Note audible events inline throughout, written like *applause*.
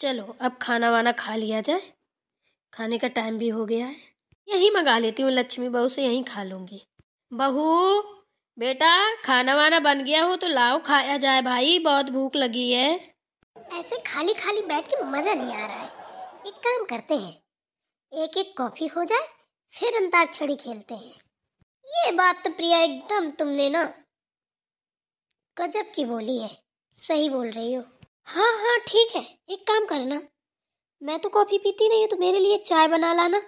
चलो अब खाना वाना खा लिया जाए खाने का टाइम भी हो गया है यही मंगा लेती हूँ लक्ष्मी बहू से यहीं खा लूंगी बहू बेटा खाना वाना बन गया हो तो लाओ खाया जाए भाई बहुत भूख लगी है ऐसे खाली खाली बैठ के मज़ा नहीं आ रहा है एक काम करते हैं एक एक कॉफ़ी हो जाए फिर अंताक्षरी खेलते हैं ये बात तो प्रिया एकदम तुमने ना गजब की बोली है सही बोल रही हो हाँ हाँ ठीक है एक काम करना मैं तो कॉफ़ी पीती नहीं हूँ तो मेरे लिए चाय बना लाना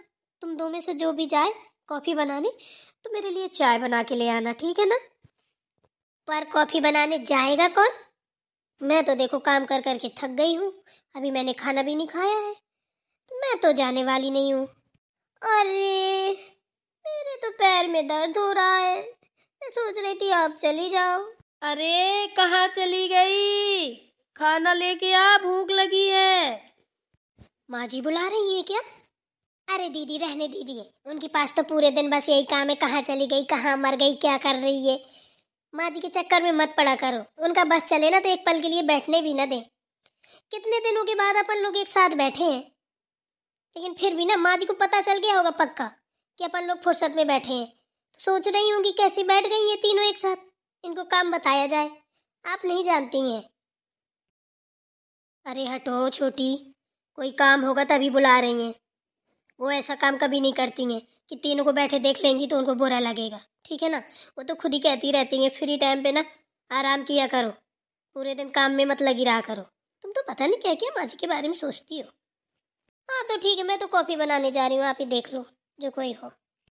तुम दो में से जो भी जाए कॉफ़ी बनाने तो मेरे लिए चाय बना के ले आना ठीक है ना पर कॉफ़ी बनाने जाएगा कौन मैं तो देखो काम कर कर के थक गई हूँ अभी मैंने खाना भी नहीं खाया है तो मैं तो जाने वाली नहीं हूँ अरे मेरे तो पैर में दर्द हो रहा है मैं सोच रही थी आप चली जाओ अरे कहाँ चली गई खाना लेके आ भूख लगी है माँ जी बुला रही है क्या अरे दीदी रहने दीजिए उनके पास तो पूरे दिन बस यही काम है कहाँ चली गई कहाँ मर गई क्या कर रही है माँ जी के चक्कर में मत पड़ा करो उनका बस चले ना तो एक पल के लिए बैठने भी ना दें कितने दिनों के बाद अपन लोग एक साथ बैठे हैं लेकिन फिर भी ना माँ जी को पता चल गया होगा पक्का कि अपन लोग फुर्सत में बैठे हैं तो सोच रही होंगी कैसे बैठ गई ये तीनों एक साथ इनको काम बताया जाए आप नहीं जानती हैं अरे हटो छोटी कोई काम होगा तभी बुला रही हैं वो ऐसा काम कभी नहीं करती हैं कि तीनों को बैठे देख लेंगी तो उनको बुरा लगेगा ठीक है ना वो तो खुद ही कहती रहती हैं फ्री टाइम पे ना आराम किया करो पूरे दिन काम में मत लगी रहा करो तुम तो पता नहीं क्या क्या माजी के बारे में सोचती हो हाँ तो ठीक है मैं तो कॉफ़ी बनाने जा रही हूँ आप ही देख लो जो कोई हो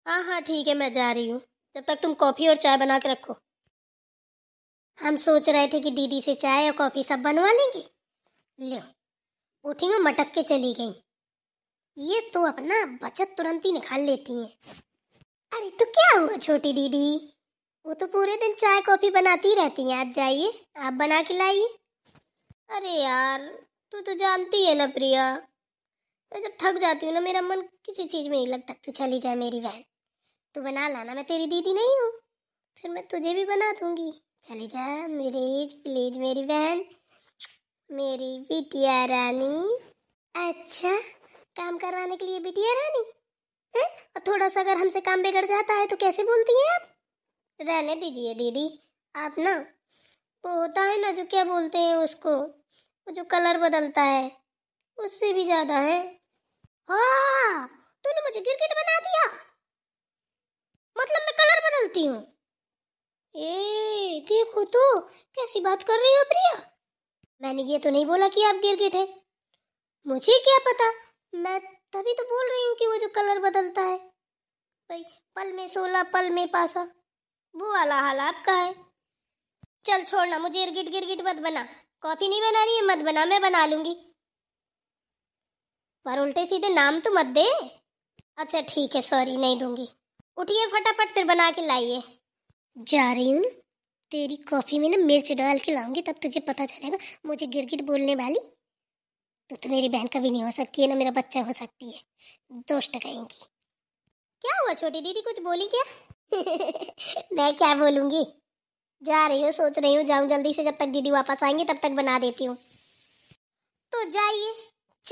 हाँ हाँ ठीक है मैं जा रही हूँ जब तक तुम कॉफ़ी और चाय बना के रखो हम सोच रहे थे कि दीदी से चाय और कॉफ़ी सब बनवा लेंगे उठी में मटक के चली गई ये तो अपना बचत तुरंत ही निकाल लेती हैं अरे तो क्या हुआ छोटी दीदी वो तो पूरे दिन चाय कॉफ़ी बनाती रहती हैं आज जाइए आप बना के लाइए अरे यार तू तो जानती है ना प्रिया मैं जब थक जाती हूँ ना मेरा मन किसी चीज़ में नहीं लगता तू चली जाए मेरी बहन तू बना लाना मैं तेरी दीदी नहीं हूँ फिर मैं तुझे भी बना दूंगी चली जा मेरे प्लीज मेरी बहन मेरी बिटिया रानी अच्छा काम करवाने के लिए बिटिया रानी है और थोड़ा सा अगर हमसे काम बिगड़ जाता है तो कैसे बोलती हैं आप रहने दीजिए दीदी आप ना वो होता है ना जो क्या बोलते हैं उसको वो जो कलर बदलता है उससे भी ज़्यादा है हाँ तूने मुझे गिरगिट बना दिया मतलब मैं कलर बदलती हूँ ए देखो तो कैसी बात कर रही हो प्रिया मैंने ये तो नहीं बोला कि आप गिरगिट है मुझे क्या पता मैं तभी तो बोल रही हूँ कि वो जो कलर बदलता है भाई पल में सोलह पल में पासा वो वाला हाल आपका है चल छोड़ना मुझे इर्गिट गिरगिट मत बना कॉफ़ी नहीं बनानी है मत बना मैं बना लूँगी पर उल्टे सीधे नाम तो मत दे अच्छा ठीक है सॉरी नहीं दूंगी उठिए फटाफट फिर बना के लाइए जा रही हूँ तेरी कॉफ़ी में ना मिर्च डाल के लाऊंगी तब तुझे पता चलेगा मुझे गिरगिट बोलने वाली तो तो मेरी बहन कभी नहीं हो सकती है ना मेरा बच्चा हो सकती है दोस्त कहेंगी क्या हुआ छोटी दीदी कुछ बोली क्या *laughs* मैं क्या बोलूँगी जा रही हूँ सोच रही हूँ जाऊँ जल्दी से जब तक दीदी वापस आएंगे तब तक बना देती हूँ तो जाइए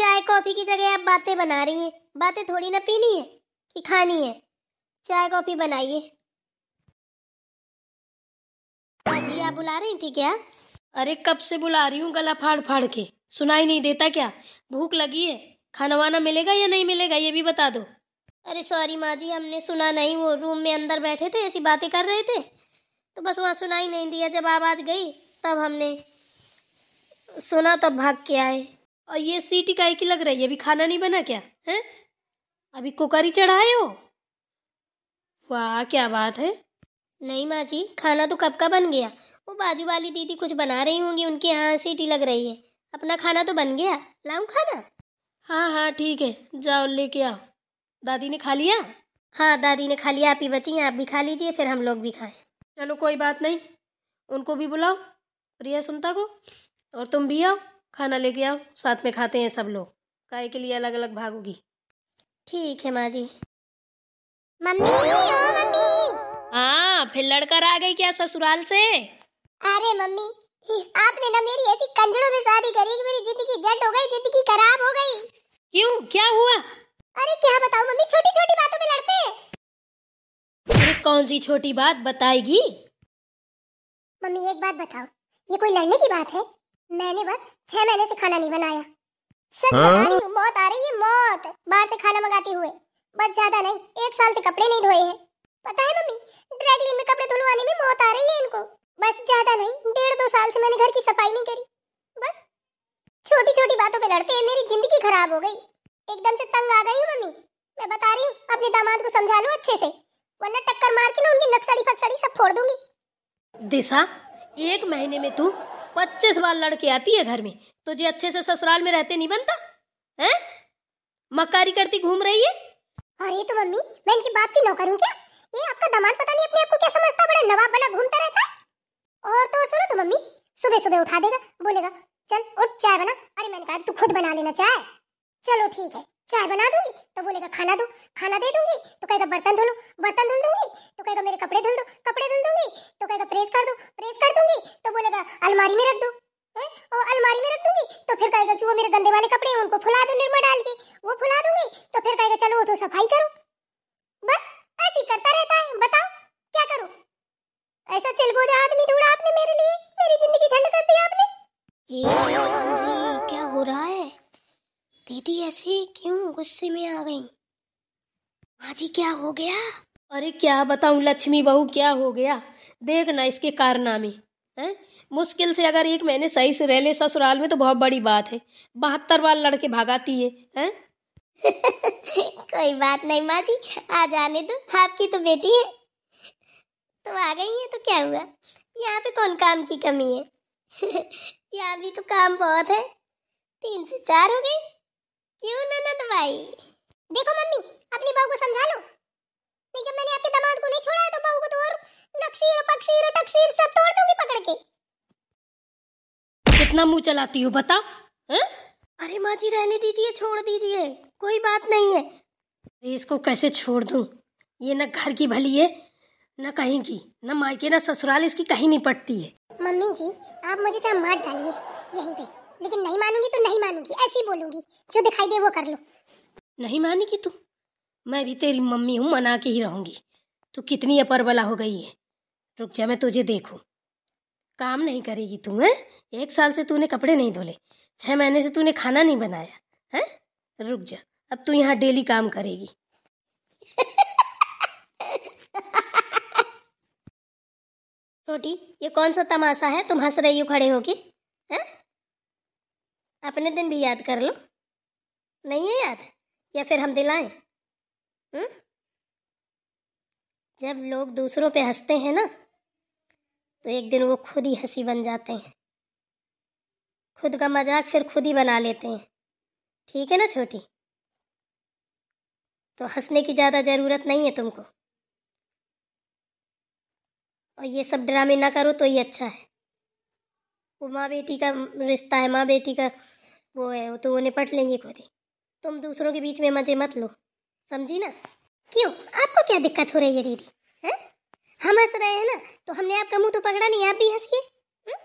चाय कॉफ़ी की जगह आप बातें बना रही हैं बातें थोड़ी ना पीनी है कि खानी है चाय कॉफ़ी बनाइए क्या बुला रही थी क्या अरे कब से बुला रही हूँ गला फाड़ फाड़ के सुनाई नहीं देता क्या भूख लगी है खाना वाना मिलेगा या नहीं मिलेगा ये भी बता दो अरे सॉरी माँ जी हमने सुना नहीं वो रूम में अंदर बैठे थे ऐसी बातें कर रहे थे तो बस वहाँ सुनाई नहीं दिया जब आवाज़ गई तब हमने सुना तब भाग के आए और ये सीटी काय की लग रही है अभी खाना नहीं बना क्या है अभी कुकरी चढ़ाए हो वाह क्या बात है नहीं माँ जी खाना तो कब का बन गया वो बाजू वाली दीदी कुछ बना रही होंगी उनके यहाँ सीटी लग रही है अपना खाना तो बन गया लाऊं खाना हाँ हाँ ठीक है जाओ लेके आओ दादी ने खा लिया हाँ दादी ने खा लिया आप ही बची हैं आप भी खा लीजिए फिर हम लोग भी खाएं चलो कोई बात नहीं उनको भी बुलाओ प्रिया सुनता को और तुम भी आओ खाना लेके आओ साथ में खाते हैं सब लोग काय के लिए अलग अलग भागोगी ठीक है माँ जी मम्मी ओ मम्मी हाँ फिर लड़कर आ गई क्या ससुराल से अरे मम्मी आपने ना मेरी ऐसी कंजड़ों में शादी करी कि मेरी जिंदगी जट हो गई जिंदगी खराब हो गई क्यों क्या हुआ अरे क्या बताऊं मम्मी छोटी छोटी बातों में लड़ते अरे कौन सी छोटी बात बताएगी मम्मी एक बात बताओ ये कोई लड़ने की बात है मैंने बस छह महीने से खाना नहीं बनाया सच बता रही हूँ मौत आ रही है मौत बाहर से खाना मंगाते हुए बस ज्यादा नहीं एक साल से कपड़े नहीं धोए हैं पता है मम्मी ड्राई क्लीन में कपड़े धुलवाने में मौत आ रही है इनको बस ज्यादा नहीं डेढ़ दो साल से मैंने घर की सफाई नहीं करी बस छोटी छोटी बातों पे लड़ते हैं मेरी जिंदगी खराब हो गई एकदम से तंग आ गई हूँ मम्मी मैं बता रही हूँ अपने दामाद को समझा लो अच्छे से वरना टक्कर मार के ना उनकी नक्सड़ी फक्सड़ी सब फोड़ दूंगी दिशा एक महीने में तू पच्चीस बार लड़के आती है घर में तुझे तो अच्छे से ससुराल में रहते नहीं बनता है मकारी करती घूम रही है अरे तो मम्मी मैं इनकी बात की नौकर हूँ क्या ये आपका दामाद पता नहीं अपने आप को क्या समझता बड़ा नवाब बना घूमता रहता है और तो सुनो तो मम्मी सुबह सुबह उठा देगा बोलेगा चल उठ चाय बना अरे मैंने कहा तू खुद बना लेना चाय चलो ठीक है चाय बना दूंगी तो बोलेगा खाना दो खाना दे दूंगी तो कहेगा बर्तन धो लो ऐसा चिलबोजा आदमी ढूंढा आपने मेरे लिए मेरी जिंदगी झंड कर दी आपने ये क्या हो रहा है दीदी ऐसे क्यों गुस्से में आ गई माँ जी क्या हो गया अरे क्या बताऊं लक्ष्मी बहू क्या हो गया देखना इसके कारनामे हैं मुश्किल से अगर एक महीने सही से रह ले ससुराल में तो बहुत बड़ी बात है बहत्तर बार लड़के भगाती है हैं *laughs* कोई बात नहीं माँ जी आ जाने दो आपकी तो बेटी है तो आ गई है तो क्या हुआ यहाँ पे कौन काम की कमी है *laughs* यहाँ भी तो काम बहुत है तीन से चार हो गए क्यों ना ना दवाई देखो मम्मी अपनी बहू को समझा लो नहीं जब मैंने आपके दामाद को नहीं छोड़ा है तो बहू को तो और नक्सीर पक्सीर टक्सीर सब तोड़ दूंगी पकड़ के कितना मुंह चलाती हो बता है? अरे माँ जी रहने दीजिए छोड़ दीजिए कोई बात नहीं है इसको कैसे छोड़ दूं ये ना घर की भली है न कहीं की न मायके न ससुराल इसकी कहीं नहीं पटती है मम्मी जी आप मुझे जहाँ मार डालिए यहीं पे लेकिन नहीं मानूंगी तो नहीं मानूंगी ऐसी बोलूंगी जो दिखाई दे वो कर लो नहीं मानेगी तू मैं भी तेरी मम्मी हूँ मना के ही रहूंगी तू कितनी अपरबला हो गई है रुक जा मैं तुझे देखूँ काम नहीं करेगी तू है एक साल से तूने कपड़े नहीं धोले छः महीने से तूने खाना नहीं बनाया है रुक जा अब तू यहाँ डेली काम करेगी छोटी ये कौन सा तमाशा है तुम हंस रही हो खड़े होके हैं अपने दिन भी याद कर लो नहीं है याद या फिर हम दिलाएं हम्म? जब लोग दूसरों पे हंसते हैं ना तो एक दिन वो खुद ही हंसी बन जाते हैं खुद का मजाक फिर खुद ही बना लेते हैं ठीक है ना छोटी तो हंसने की ज़्यादा ज़रूरत नहीं है तुमको और ये सब ड्रामे ना करो तो ये अच्छा है वो माँ बेटी का रिश्ता है माँ बेटी का वो है वो तो वो निपट लेंगे खुद ही तुम दूसरों के बीच में मजे मत लो समझी ना क्यों आपको क्या दिक्कत हो रही है दीदी है हम हंस रहे हैं ना तो हमने आपका मुंह तो पकड़ा नहीं आप भी हंसिए हम्म?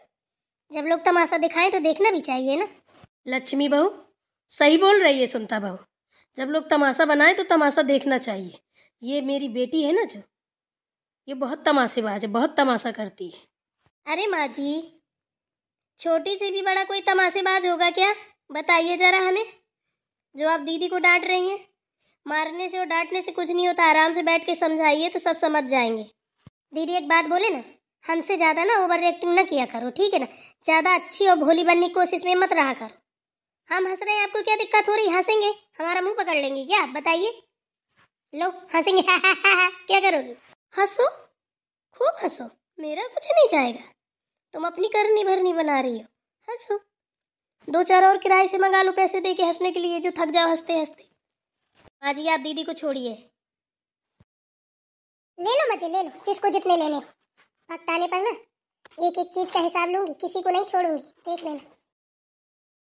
जब लोग तमाशा दिखाएं तो देखना भी चाहिए ना लक्ष्मी बहू सही बोल रही है सुनता बहू जब लोग तमाशा बनाए तो तमाशा देखना चाहिए ये मेरी बेटी है ना जो ये बहुत तमाशेबाज है बहुत तमाशा करती है अरे माँ जी छोटी से भी बड़ा कोई तमाशेबाज होगा क्या बताइए ज़रा हमें जो आप दीदी को डांट रही हैं मारने से और डांटने से कुछ नहीं होता आराम से बैठ के समझाइए तो सब समझ जाएंगे दीदी एक बात बोले ना हमसे ज़्यादा ना ओवर एक्टिंग ना किया करो ठीक है ना ज़्यादा अच्छी और भोली बनने की कोशिश में मत रहा करो हम हंस रहे हैं आपको क्या दिक्कत हो रही हंसेंगे हमारा मुंह पकड़ लेंगे क्या बताइए लो हंसेंगे *laughs* क्या करोगी हंसो खूब हंसो मेरा कुछ नहीं जाएगा तुम अपनी करनी भरनी बना रही हो हंसो दो चार और किराए से मंगा लो पैसे दे के हंसने के लिए जो थक जाओ हंसते हंसते बाजी आप दीदी को छोड़िए ले लो मजे ले लो जिसको जितने लेने भक्त आने पर ना एक एक चीज का हिसाब लूंगी किसी को नहीं छोड़ूंगी देख लेना